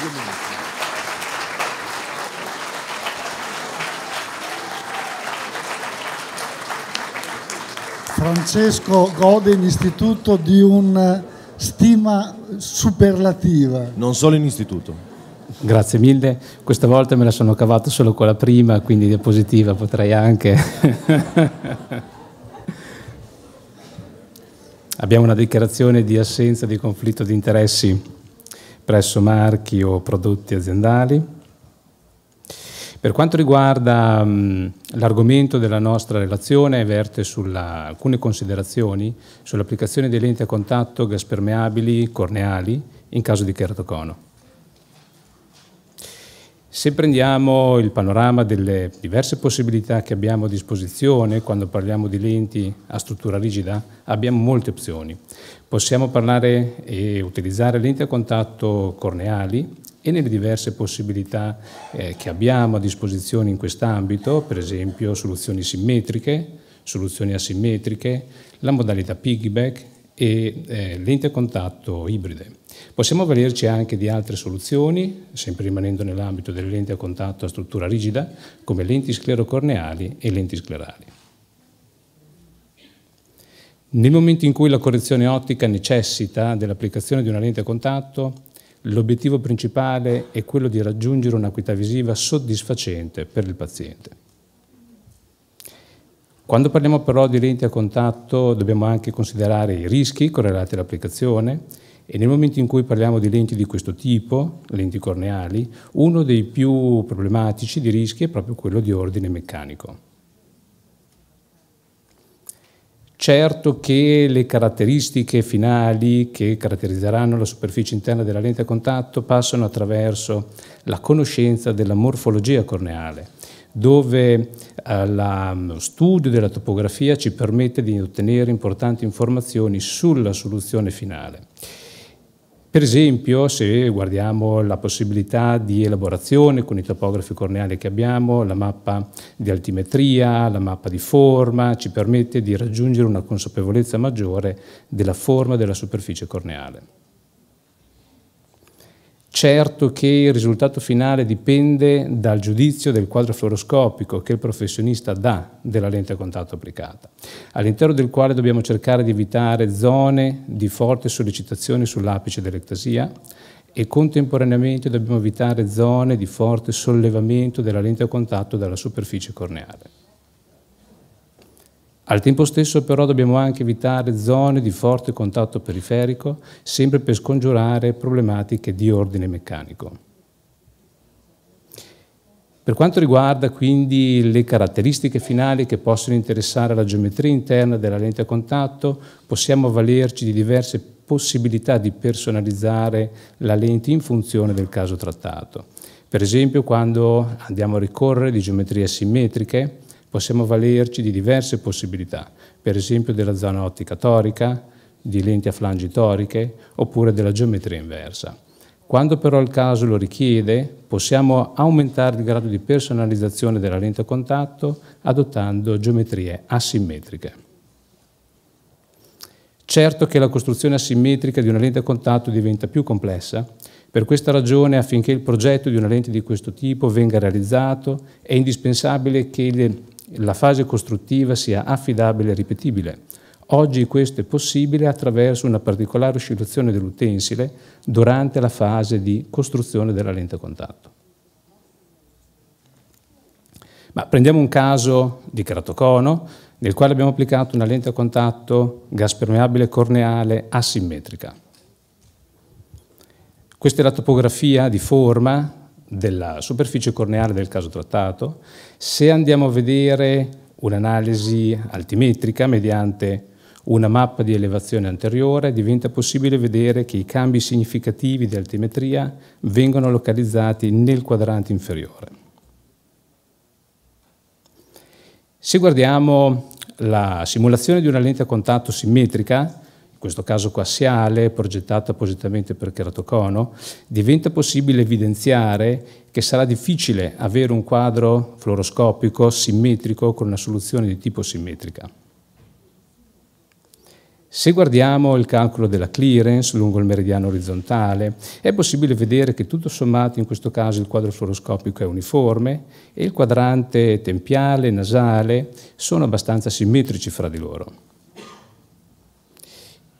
due minuti. Francesco gode in istituto di una eh, stima superlativa. Non solo in istituto. Grazie mille, questa volta me la sono cavata solo con la prima, quindi diapositiva potrei anche. Abbiamo una dichiarazione di assenza di conflitto di interessi presso marchi o prodotti aziendali. Per quanto riguarda l'argomento della nostra relazione, verte su alcune considerazioni sull'applicazione dei lenti a contatto gaspermeabili corneali in caso di keratocono. Se prendiamo il panorama delle diverse possibilità che abbiamo a disposizione quando parliamo di lenti a struttura rigida, abbiamo molte opzioni. Possiamo parlare e utilizzare lenti a contatto corneali e nelle diverse possibilità eh, che abbiamo a disposizione in quest'ambito, per esempio soluzioni simmetriche, soluzioni asimmetriche, la modalità piggyback e eh, lenti a contatto ibride. Possiamo avvalerci anche di altre soluzioni, sempre rimanendo nell'ambito delle lenti a contatto a struttura rigida, come lenti sclerocorneali e lenti sclerali. Nel momento in cui la correzione ottica necessita dell'applicazione di una lente a contatto, l'obiettivo principale è quello di raggiungere un'acuità visiva soddisfacente per il paziente. Quando parliamo però di lenti a contatto dobbiamo anche considerare i rischi correlati all'applicazione, e nel momento in cui parliamo di lenti di questo tipo, lenti corneali, uno dei più problematici di rischi è proprio quello di ordine meccanico. Certo che le caratteristiche finali che caratterizzeranno la superficie interna della lente a contatto passano attraverso la conoscenza della morfologia corneale, dove eh, mm, lo studio della topografia ci permette di ottenere importanti informazioni sulla soluzione finale. Per esempio, se guardiamo la possibilità di elaborazione con i topografi corneali che abbiamo, la mappa di altimetria, la mappa di forma, ci permette di raggiungere una consapevolezza maggiore della forma della superficie corneale. Certo che il risultato finale dipende dal giudizio del quadro fluoroscopico che il professionista dà della lente a contatto applicata, all'interno del quale dobbiamo cercare di evitare zone di forte sollecitazione sull'apice dell'ectasia e contemporaneamente dobbiamo evitare zone di forte sollevamento della lente a contatto dalla superficie corneale. Al tempo stesso però dobbiamo anche evitare zone di forte contatto periferico, sempre per scongiurare problematiche di ordine meccanico. Per quanto riguarda quindi le caratteristiche finali che possono interessare la geometria interna della lente a contatto, possiamo avvalerci di diverse possibilità di personalizzare la lente in funzione del caso trattato. Per esempio quando andiamo a ricorrere di geometrie simmetriche, Possiamo valerci di diverse possibilità, per esempio della zona ottica torica, di lenti a flangi toriche oppure della geometria inversa. Quando però il caso lo richiede, possiamo aumentare il grado di personalizzazione della lente a contatto adottando geometrie asimmetriche. Certo che la costruzione asimmetrica di una lente a contatto diventa più complessa, per questa ragione affinché il progetto di una lente di questo tipo venga realizzato è indispensabile che le la fase costruttiva sia affidabile e ripetibile. Oggi questo è possibile attraverso una particolare oscillazione dell'utensile durante la fase di costruzione della lente a contatto. Ma prendiamo un caso di cratocono nel quale abbiamo applicato una lente a contatto gas permeabile corneale asimmetrica. Questa è la topografia di forma della superficie corneale del caso trattato, se andiamo a vedere un'analisi altimetrica mediante una mappa di elevazione anteriore, diventa possibile vedere che i cambi significativi di altimetria vengono localizzati nel quadrante inferiore. Se guardiamo la simulazione di una lente a contatto simmetrica, questo caso coassiale, progettato appositamente per keratocono, diventa possibile evidenziare che sarà difficile avere un quadro fluoroscopico simmetrico con una soluzione di tipo simmetrica. Se guardiamo il calcolo della clearance lungo il meridiano orizzontale, è possibile vedere che tutto sommato in questo caso il quadro fluoroscopico è uniforme e il quadrante tempiale e nasale sono abbastanza simmetrici fra di loro.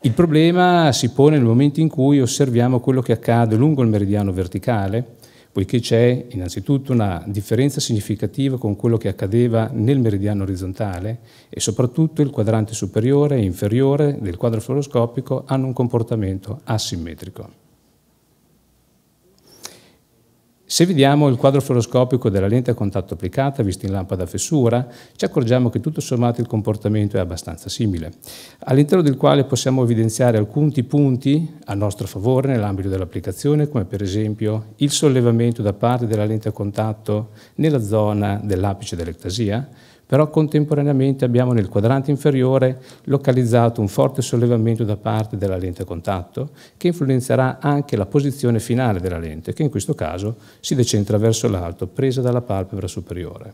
Il problema si pone nel momento in cui osserviamo quello che accade lungo il meridiano verticale, poiché c'è innanzitutto una differenza significativa con quello che accadeva nel meridiano orizzontale e soprattutto il quadrante superiore e inferiore del quadro fluoroscopico hanno un comportamento asimmetrico. Se vediamo il quadro fluoroscopico della lente a contatto applicata vista in lampada a fessura, ci accorgiamo che tutto sommato il comportamento è abbastanza simile, all'interno del quale possiamo evidenziare alcuni punti a nostro favore nell'ambito dell'applicazione, come per esempio il sollevamento da parte della lente a contatto nella zona dell'apice dell'ectasia, però contemporaneamente abbiamo nel quadrante inferiore localizzato un forte sollevamento da parte della lente a contatto che influenzerà anche la posizione finale della lente, che in questo caso si decentra verso l'alto, presa dalla palpebra superiore.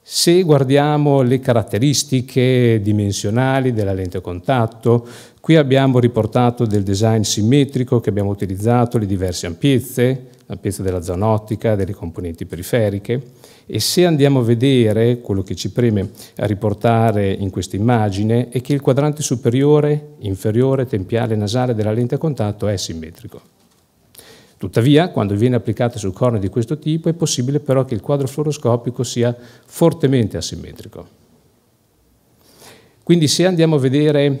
Se guardiamo le caratteristiche dimensionali della lente a contatto, qui abbiamo riportato del design simmetrico che abbiamo utilizzato, le diverse ampiezze, l'ampiezza della zona ottica, delle componenti periferiche, e se andiamo a vedere, quello che ci preme a riportare in questa immagine è che il quadrante superiore, inferiore, tempiale, nasale della lente a contatto è simmetrico. Tuttavia, quando viene applicato sul corno di questo tipo, è possibile però che il quadro fluoroscopico sia fortemente asimmetrico. Quindi se andiamo a vedere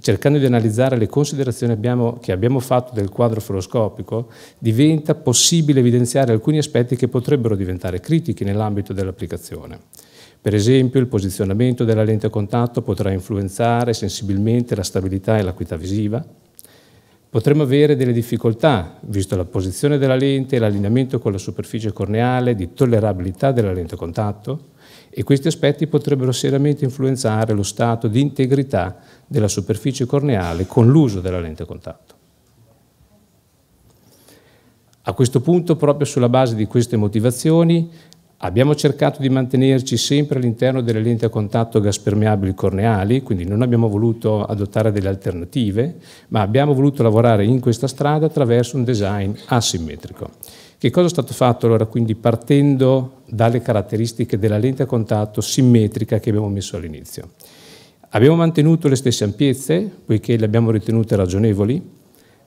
cercando di analizzare le considerazioni abbiamo, che abbiamo fatto del quadro fluoroscopico, diventa possibile evidenziare alcuni aspetti che potrebbero diventare critici nell'ambito dell'applicazione. Per esempio, il posizionamento della lente a contatto potrà influenzare sensibilmente la stabilità e l'acuità visiva. Potremmo avere delle difficoltà, visto la posizione della lente e l'allineamento con la superficie corneale, di tollerabilità della lente a contatto e questi aspetti potrebbero seriamente influenzare lo stato di integrità della superficie corneale con l'uso della lente a contatto. A questo punto, proprio sulla base di queste motivazioni, abbiamo cercato di mantenerci sempre all'interno delle lenti a contatto gas permeabili corneali, quindi non abbiamo voluto adottare delle alternative, ma abbiamo voluto lavorare in questa strada attraverso un design asimmetrico. Che cosa è stato fatto allora? Quindi partendo dalle caratteristiche della lente a contatto simmetrica che abbiamo messo all'inizio. Abbiamo mantenuto le stesse ampiezze, poiché le abbiamo ritenute ragionevoli,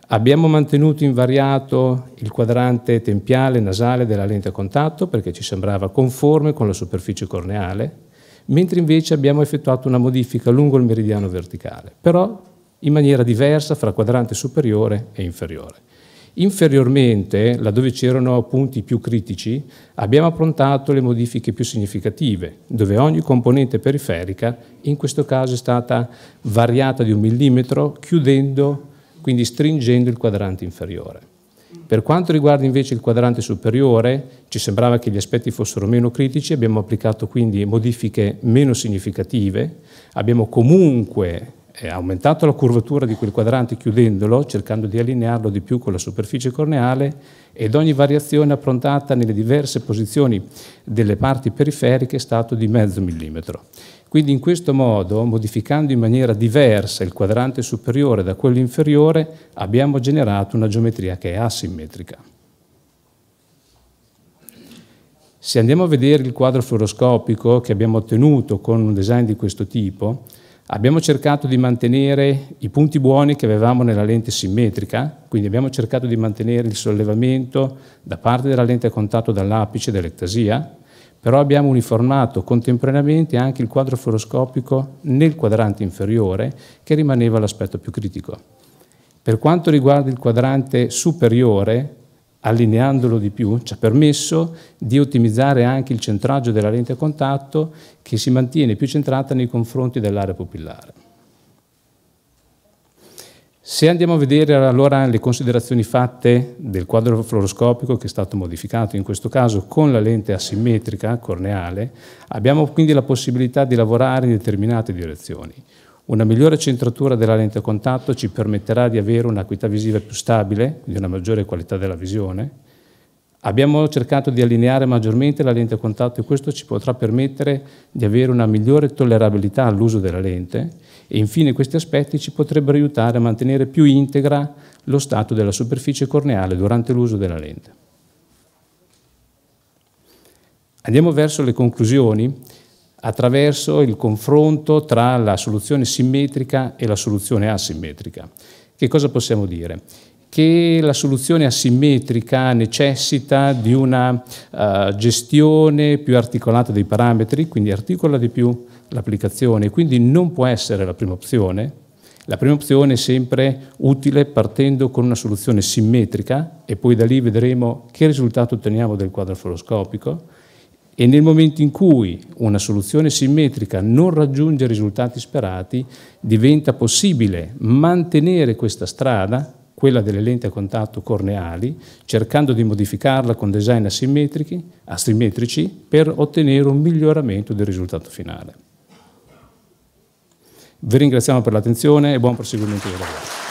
Abbiamo mantenuto invariato il quadrante tempiale nasale della lente a contatto perché ci sembrava conforme con la superficie corneale, mentre invece abbiamo effettuato una modifica lungo il meridiano verticale, però in maniera diversa fra quadrante superiore e inferiore. Inferiormente, laddove c'erano punti più critici, abbiamo approntato le modifiche più significative, dove ogni componente periferica in questo caso è stata variata di un millimetro, chiudendo, quindi stringendo il quadrante inferiore. Per quanto riguarda invece il quadrante superiore, ci sembrava che gli aspetti fossero meno critici, abbiamo applicato quindi modifiche meno significative, abbiamo comunque eh, aumentato la curvatura di quel quadrante chiudendolo, cercando di allinearlo di più con la superficie corneale ed ogni variazione approntata nelle diverse posizioni delle parti periferiche è stato di mezzo millimetro. Quindi in questo modo, modificando in maniera diversa il quadrante superiore da quello inferiore, abbiamo generato una geometria che è asimmetrica. Se andiamo a vedere il quadro fluoroscopico che abbiamo ottenuto con un design di questo tipo, Abbiamo cercato di mantenere i punti buoni che avevamo nella lente simmetrica, quindi abbiamo cercato di mantenere il sollevamento da parte della lente a contatto dall'apice dell'ectasia, però abbiamo uniformato contemporaneamente anche il quadro fluoroscopico nel quadrante inferiore che rimaneva l'aspetto più critico. Per quanto riguarda il quadrante superiore, allineandolo di più, ci ha permesso di ottimizzare anche il centraggio della lente a contatto che si mantiene più centrata nei confronti dell'area pupillare. Se andiamo a vedere allora le considerazioni fatte del quadro fluoroscopico che è stato modificato in questo caso con la lente asimmetrica corneale, abbiamo quindi la possibilità di lavorare in determinate direzioni. Una migliore centratura della lente a contatto ci permetterà di avere un'acquità visiva più stabile, quindi una maggiore qualità della visione. Abbiamo cercato di allineare maggiormente la lente a contatto e questo ci potrà permettere di avere una migliore tollerabilità all'uso della lente e infine questi aspetti ci potrebbero aiutare a mantenere più integra lo stato della superficie corneale durante l'uso della lente. Andiamo verso le conclusioni attraverso il confronto tra la soluzione simmetrica e la soluzione asimmetrica. Che cosa possiamo dire? Che la soluzione asimmetrica necessita di una uh, gestione più articolata dei parametri, quindi articola di più l'applicazione, quindi non può essere la prima opzione. La prima opzione è sempre utile partendo con una soluzione simmetrica e poi da lì vedremo che risultato otteniamo del quadro fluoroscopico e nel momento in cui una soluzione simmetrica non raggiunge i risultati sperati, diventa possibile mantenere questa strada, quella delle lenti a contatto corneali, cercando di modificarla con design asimmetrici per ottenere un miglioramento del risultato finale. Vi ringraziamo per l'attenzione e buon proseguimento di lavoro.